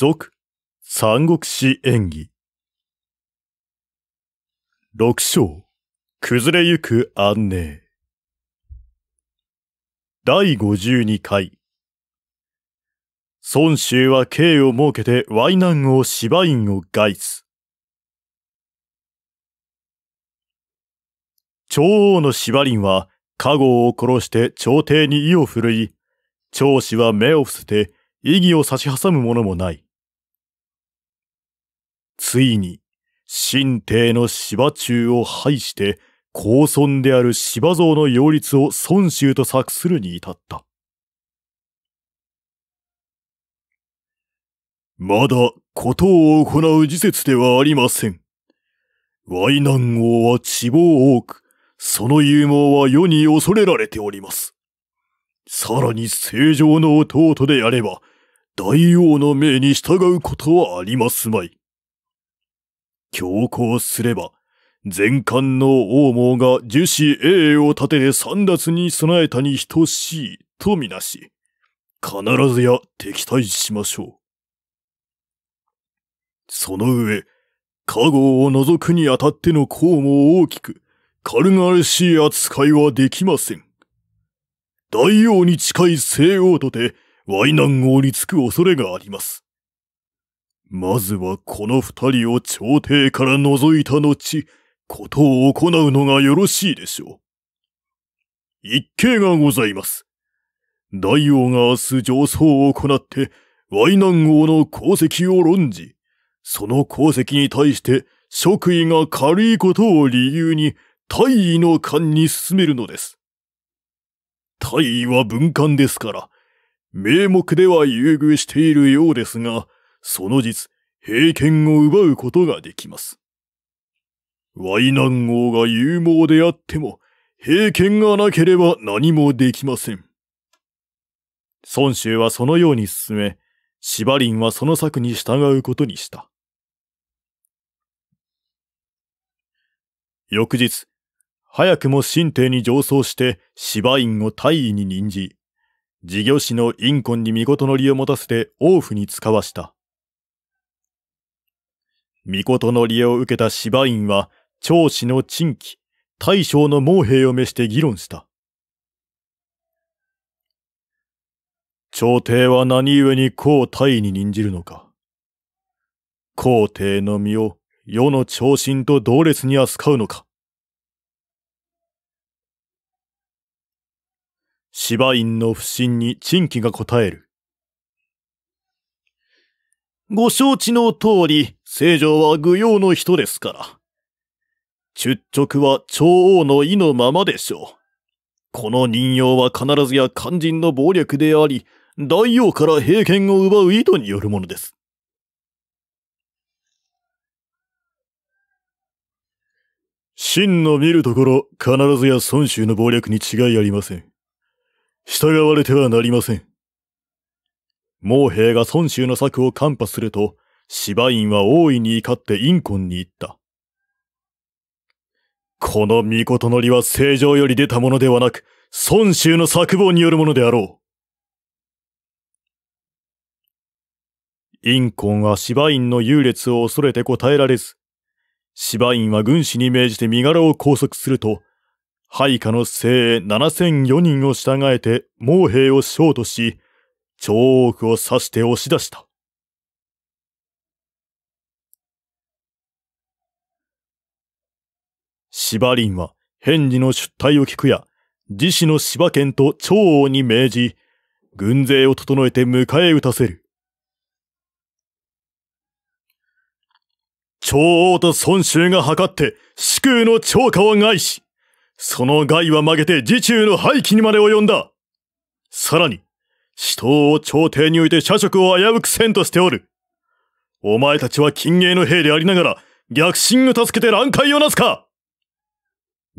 続、三国志演義。六章、崩れゆく安寧。第十二回。孫州は刑を設けて淮南王芝院を害す。長王の芝林は、家号を殺して朝廷に意を振るい、長子は目を伏せて、意義を差し挟むものもない。ついに、神帝の芝中を廃して、公孫である芝像の擁立を孫州と作するに至った。まだ、ことを行う時節ではありません。淮南王は地望多く、その勇猛は世に恐れられております。さらに正常の弟であれば、大王の命に従うことはありますまい。強行すれば、前漢の王猛が樹脂英を立てて三奪に備えたに等しいとみなし、必ずや敵対しましょう。その上、加護を除くにあたっての功も大きく、軽々しい扱いはできません。大王に近い西王とて、ワイ南王につく恐れがあります。まずはこの二人を朝廷から除いた後、ことを行うのがよろしいでしょう。一計がございます。大王が明日上層を行って、y 南王の功績を論じ、その功績に対して職位が軽いことを理由に大尉の官に進めるのです。大尉は文官ですから、名目では優遇しているようですが、その実、平権を奪うことができます。ワイナン王が勇猛であっても、平権がなければ何もできません。孫州はそのように進め、シバリンはその策に従うことにした。翌日、早くも新帝に上奏して芝院を大尉に任じ、事業士のインコンに見事の利を持たせて王府に使わした。御事の利を受けた芝院は、長子の陳期、大将の毛兵を召して議論した。朝廷は何故に皇太に任じるのか。皇帝の身を世の長身と同列に扱うのか。芝院の不信に陳期が答える。ご承知の通り、聖女は愚用の人ですから。出直は長王の意のままでしょう。この人形は必ずや肝心の暴力であり、大王から兵権を奪う意図によるものです。真の見るところ、必ずや孫州の暴力に違いありません。従われてはなりません。毛兵が孫州の策を看破すると、芝院は大いに怒ってインコンに行った。この御事のりは正常より出たものではなく、孫州の作望によるものであろう。インコンは芝院の優劣を恐れて答えられず、芝院は軍師に命じて身柄を拘束すると、配下の精鋭7004人を従えて猛兵をーとし、長王を指して押し出した。司馬林は、返事の出退を聞くや、自死の柴県と長王に命じ、軍勢を整えて迎え撃たせる。長王と孫州が図って、死空の超過を害し、その害は曲げて自中の廃棄にまで及んだ。さらに、死闘を朝廷において社職を危うくせんとしておる。お前たちは金鋭の兵でありながら、逆進を助けて乱海をなすか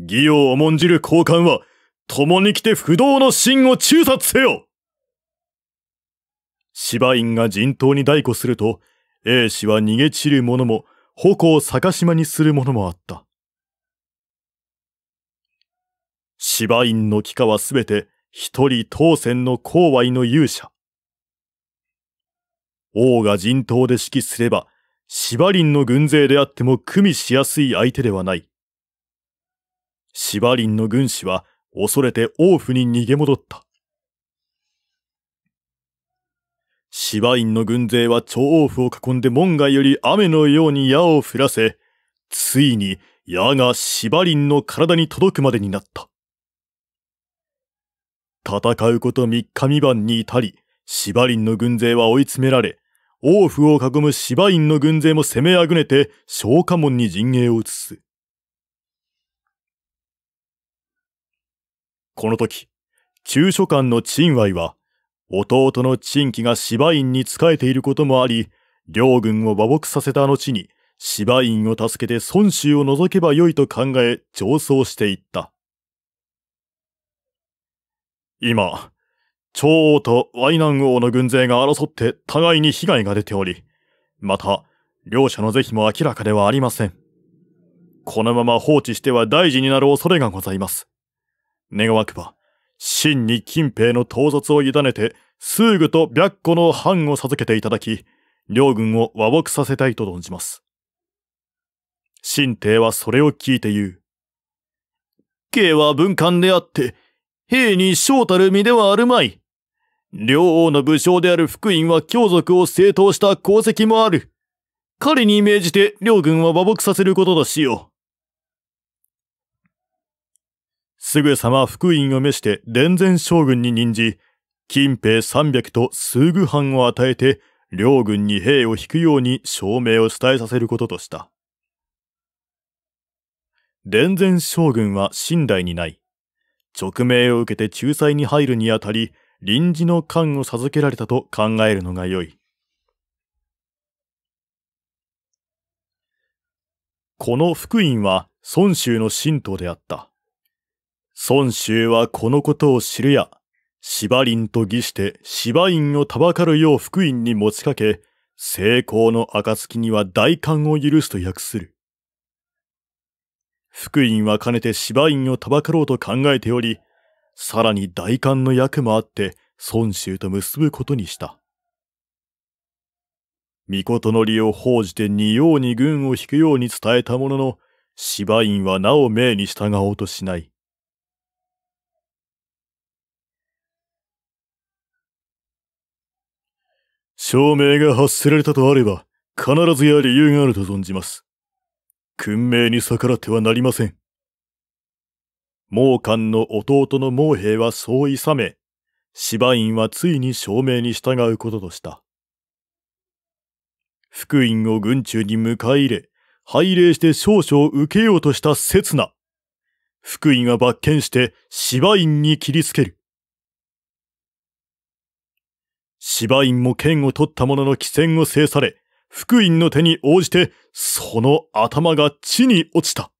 義を重んじる交換は、共に来て不動の真を中殺せよ芝院が陣頭に代鼓すると、英氏は逃げ散る者も、矛を逆島にする者もあった。芝院の帰化はすべて、一人当選の公愛の勇者。王が陣頭で指揮すれば、芝林の軍勢であっても組みしやすい相手ではない。シバリンの軍師は恐れて王府に逃げ戻った。シバインの軍勢は長王府を囲んで門外より雨のように矢を降らせ、ついに矢がシバリンの体に届くまでになった。戦うこと三日三晩に至り、シバリンの軍勢は追い詰められ、王府を囲むシバインの軍勢も攻めあぐねて、昇華門に陣営を移す。この時、中書官の陳愛は、弟の陳喜が芝院に仕えていることもあり、両軍を和睦させた後に、芝院を助けて孫州を除けばよいと考え、上奏していった。今、長王と淮南王の軍勢が争って互いに被害が出ており、また、両者の是非も明らかではありません。このまま放置しては大事になる恐れがございます。願わくば、真に金平の統率を委ねて、数具と白虎の藩を授けていただき、両軍を和睦させたいと存じます。新帝はそれを聞いて言う。慶は文官であって、兵に将たる身ではあるまい。両王の武将である福院は強族を正当した功績もある。彼に命じて両軍は和睦させることとしよう。すぐさま福音を召して伝前将軍に任じ、近平三百と数具藩を与えて、両軍に兵を引くように証明を伝えさせることとした。伝前将軍は信頼にない。直命を受けて仲裁に入るにあたり、臨時の官を授けられたと考えるのが良い。この福音は孫州の神道であった。孫衆はこのことを知るや、芝林と儀して芝院をたばかるよう福院に持ちかけ、成功の暁には大官を許すと訳する。福院は兼ねて芝院をたばかろうと考えており、さらに大官の役もあって、孫衆と結ぶことにした。御事の利を報じて二様に軍を引くように伝えたものの、芝院はなお命に従おうとしない。証明が発せられたとあれば、必ずや理由があると存じます。訓命に逆らってはなりません。毛官の弟の毛兵はそう勇め、芝院はついに証明に従うこととした。福院を軍中に迎え入れ、拝礼して少々受けようとした刹那。福院は抜剣して芝院に切りつける。芝院も剣を取ったものの汽船を制され、福院の手に応じて、その頭が地に落ちた。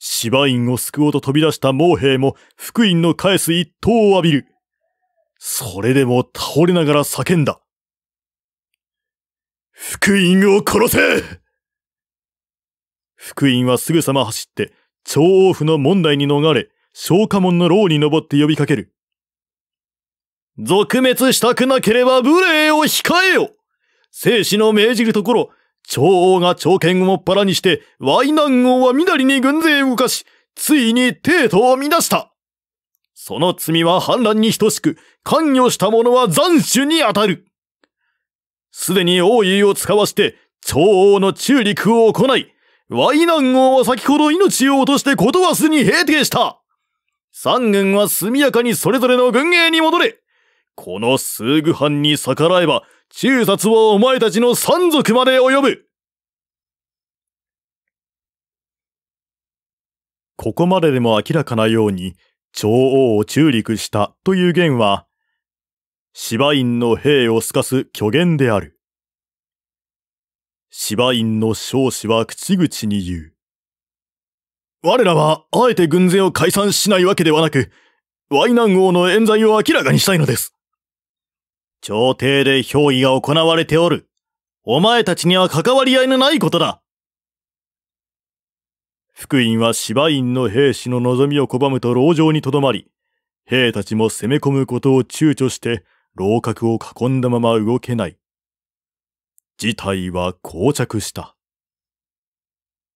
芝院を救おうと飛び出した毛兵も福院の返す一刀を浴びる。それでも倒れながら叫んだ。福院を殺せ福院はすぐさま走って、長王府の門内に逃れ、昇華門の牢に登って呼びかける。続滅したくなければ無礼を控えよ生死の命じるところ、長王が朝剣をもっぱらにして、ナン王はみなりに軍勢を動かし、ついに帝都を乱した。その罪は反乱に等しく、関与した者は斬首に当たる。すでに王位を使わして、長王の中陸を行い、ナン王は先ほど命を落として断すに平定した。三軍は速やかにそれぞれの軍営に戻れ。この数具藩に逆らえば、中殺はお前たちの山賊まで及ぶここまででも明らかなように、長王を中陸したという言は、芝院の兵を透かす虚言である。芝院の少子は口々に言う。我らは、あえて軍勢を解散しないわけではなく、ワイナン王の冤罪を明らかにしたいのです。朝廷で評議が行われておる。お前たちには関わり合いのないことだ。福音は芝院の兵士の望みを拒むと牢城にとどまり、兵たちも攻め込むことを躊躇して、楼閣を囲んだまま動けない。事態は膠着した。